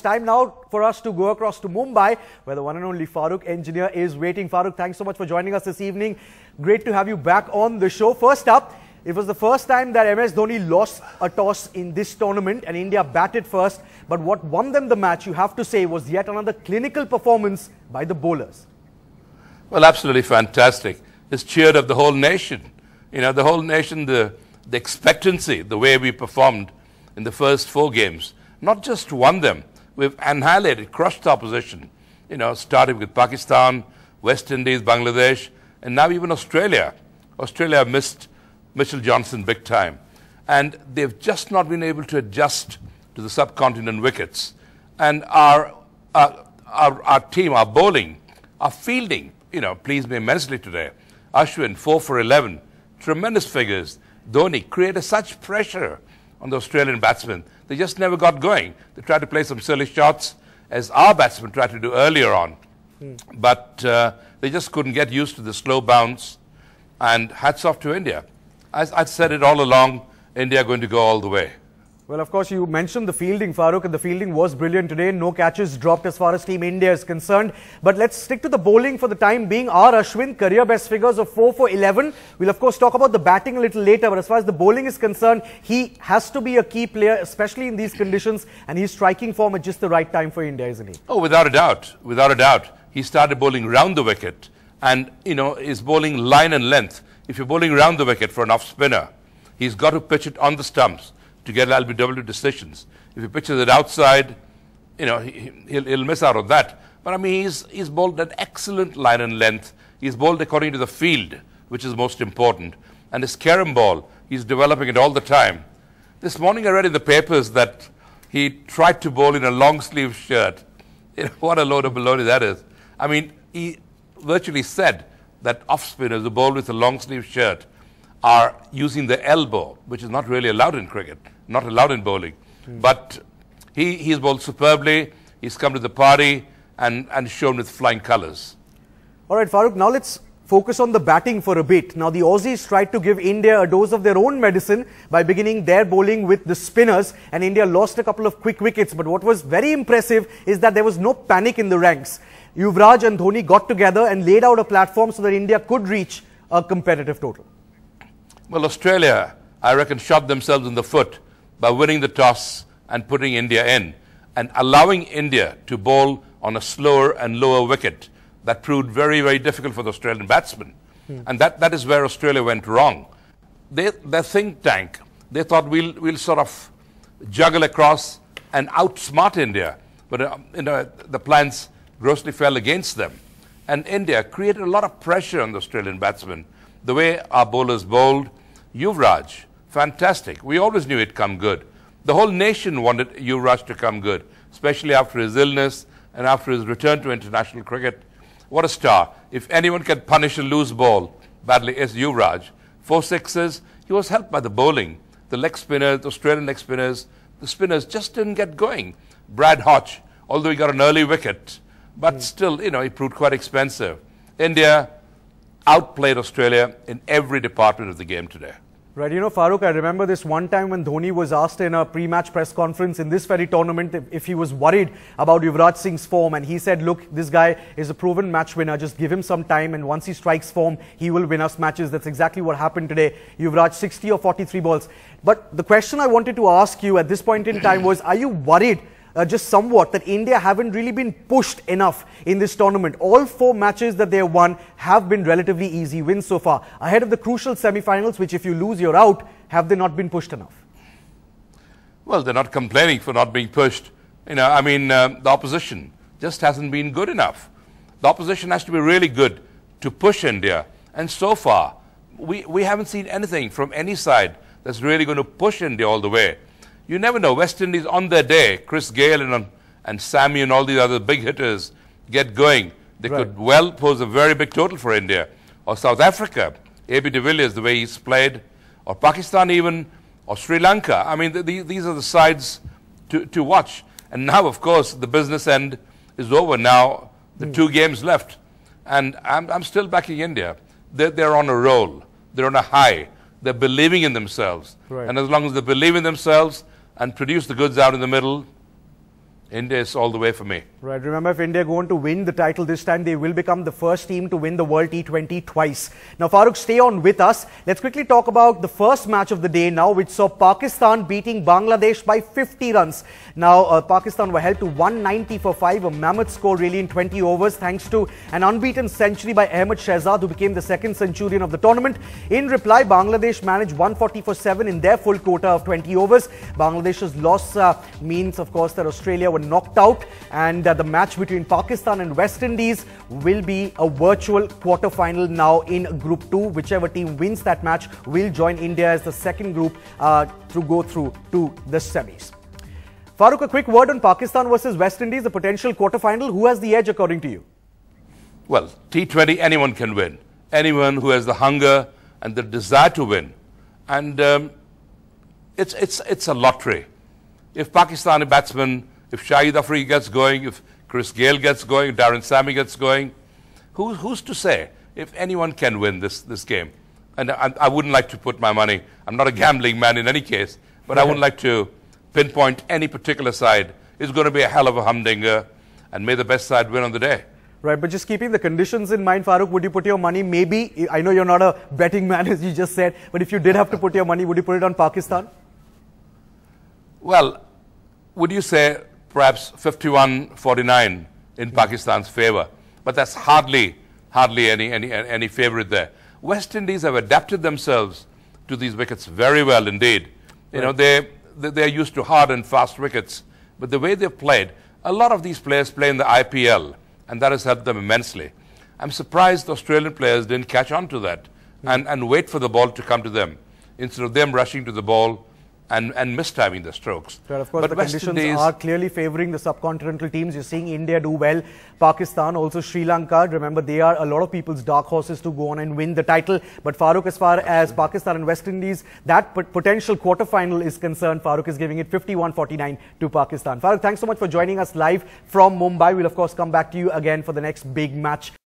it's time now for us to go across to Mumbai, where the one and only Farooq engineer is waiting. Farooq, thanks so much for joining us this evening. Great to have you back on the show. First up, it was the first time that MS Dhoni lost a toss in this tournament and India batted first. But what won them the match, you have to say, was yet another clinical performance by the bowlers. Well, absolutely fantastic. It's cheered of the whole nation. You know, the whole nation, the, the expectancy, the way we performed in the first four games, not just won them, we've annihilated, crushed the opposition, you know, starting with Pakistan, West Indies, Bangladesh, and now even Australia. Australia missed Mitchell Johnson big time. And they've just not been able to adjust to the subcontinent wickets. And our, uh, our, our, team, our bowling, our fielding, you know, pleased me immensely today. Ashwin, 4 for 11, tremendous figures. Dhoni created such pressure on the Australian batsmen. They just never got going. They tried to play some silly shots, as our batsmen tried to do earlier on. Mm. But uh, they just couldn't get used to the slow bounce. And hats off to India. I, would said it all along India going to go all the way. Well, of course, you mentioned the fielding, Farooq, and the fielding was brilliant today. No catches dropped as far as Team India is concerned. But let's stick to the bowling for the time being. Our Ashwin, career best figures of 4 for 11. We'll, of course, talk about the batting a little later. But as far as the bowling is concerned, he has to be a key player, especially in these conditions. And he's striking form at just the right time for India, isn't he? Oh, without a doubt. Without a doubt. He started bowling round the wicket. And, you know, is bowling line and length. If you're bowling round the wicket for an off spinner, he's got to pitch it on the stumps to get be LBW decisions. If he pitches it outside, you know, he, will he'll miss out on that. But I mean, he's, he's bowled an excellent line and length. He's bowled according to the field, which is most important. And his carom ball, he's developing it all the time. This morning I read in the papers that he tried to bowl in a long sleeve shirt. You know, what a load of baloney that is. I mean, he virtually said that off spinners who bowl with a long sleeve shirt are using the elbow, which is not really allowed in cricket, not allowed in bowling. Mm. But he, he's bowled superbly. He's come to the party and, and shown with flying colours. All right, Farooq, now let's focus on the batting for a bit. Now, the Aussies tried to give India a dose of their own medicine by beginning their bowling with the spinners and India lost a couple of quick wickets. But what was very impressive is that there was no panic in the ranks. Yuvraj and Dhoni got together and laid out a platform so that India could reach a competitive total. Well, Australia, I reckon, shot themselves in the foot by winning the toss and putting India in and allowing India to bowl on a slower and lower wicket. That proved very, very difficult for the Australian batsmen. Hmm. And that, that is where Australia went wrong. They, their think tank, they thought we'll, we'll sort of juggle across and outsmart India. But uh, you know, the plans grossly fell against them. And India created a lot of pressure on the Australian batsmen. The way our bowlers bowled, Yuvraj, fantastic. We always knew it would come good. The whole nation wanted Yuvraj to come good, especially after his illness and after his return to international cricket. What a star. If anyone can punish a loose ball badly, it's Yuvraj. Four sixes, he was helped by the bowling. The leg spinners, the Australian leg spinners, the spinners just didn't get going. Brad Hodge, although he got an early wicket, but mm. still, you know, he proved quite expensive. India, outplayed Australia in every department of the game today. Right, you know, Farooq, I remember this one time when Dhoni was asked in a pre-match press conference in this very tournament if, if, he was worried about Yuvraj Singh's form, and he said, look, this guy is a proven match winner, just give him some time, and once he strikes form, he will win us matches. That's exactly what happened today. Yuvraj, 60 or 43 balls. But the question I wanted to ask you at this point in time was, are you worried uh, just somewhat that India haven't really been pushed enough in this tournament. All four matches that they have won have been relatively easy wins so far, ahead of the crucial semi-finals, which if you lose, you're out. Have they not been pushed enough? Well, they're not complaining for not being pushed. You know, I mean, uh, the opposition just hasn't been good enough. The opposition has to be really good to push India. And so far, we, we haven't seen anything from any side that's really going to push India all the way. You never know. West Indies on their day, Chris Gale and, and Sammy and all these other big hitters get going. They right. could well pose a very big total for India. Or South Africa, A.B. de Villiers, the way he's played. Or Pakistan even. Or Sri Lanka. I mean, the, these are the sides to, to watch. And now, of course, the business end is over. Now, the mm. two games left. And I'm, I'm still backing India. They're, they're on a roll. They're on a high. They're believing in themselves. Right. And as long as they believe in themselves, and produce the goods out in the middle India is all the way for me. Right. Remember, if India going to win the title this time, they will become the first team to win the World T20 twice. Now, Farooq, stay on with us. Let's quickly talk about the first match of the day now, which saw Pakistan beating Bangladesh by 50 runs. Now, uh, Pakistan were held to 190 for 5, a mammoth score really in 20 overs, thanks to an unbeaten century by Ahmed Shazad, who became the second centurion of the tournament. In reply, Bangladesh managed 140 for 7 in their full quota of 20 overs. Bangladesh's loss uh, means, of course, that Australia were knocked out and uh, the match between Pakistan and West Indies will be a virtual quarter-final now in Group 2. Whichever team wins that match will join India as the second group uh, to go through to the semis. Farooq, a quick word on Pakistan versus West Indies, the potential quarter-final. Who has the edge according to you? Well, T20, anyone can win. Anyone who has the hunger and the desire to win. And um, it's, it's, it's a lottery. If Pakistani batsmen if Shahid Afridi gets going, if Chris Gale gets going, Darren Sammy gets going, who, who's to say if anyone can win this, this game? And I, I wouldn't like to put my money, I'm not a gambling man in any case, but I wouldn't like to pinpoint any particular side. It's going to be a hell of a humdinger, and may the best side win on the day. Right, but just keeping the conditions in mind, Farooq, would you put your money maybe, I know you're not a betting man as you just said, but if you did have to put your money, would you put it on Pakistan? Well, would you say perhaps 51-49 in hmm. Pakistan's favor. But that's hardly, hardly any, any, any favorite there. West Indies have adapted themselves to these wickets very well indeed. You right. know, they, they, are used to hard and fast wickets. But the way they've played, a lot of these players play in the IPL, and that has helped them immensely. I'm surprised the Australian players didn't catch on to that mm and, and wait for the ball to come to them instead of them rushing to the ball and, and missed having the strokes. But of course, but the West conditions are clearly favoring the subcontinental teams. You're seeing India do well, Pakistan, also Sri Lanka. Remember, they are a lot of people's dark horses to go on and win the title. But Farooq, as far absolutely. as Pakistan and West Indies, that potential quarterfinal is concerned, Farooq is giving it 51-49 to Pakistan. Farooq, thanks so much for joining us live from Mumbai. We'll, of course, come back to you again for the next big match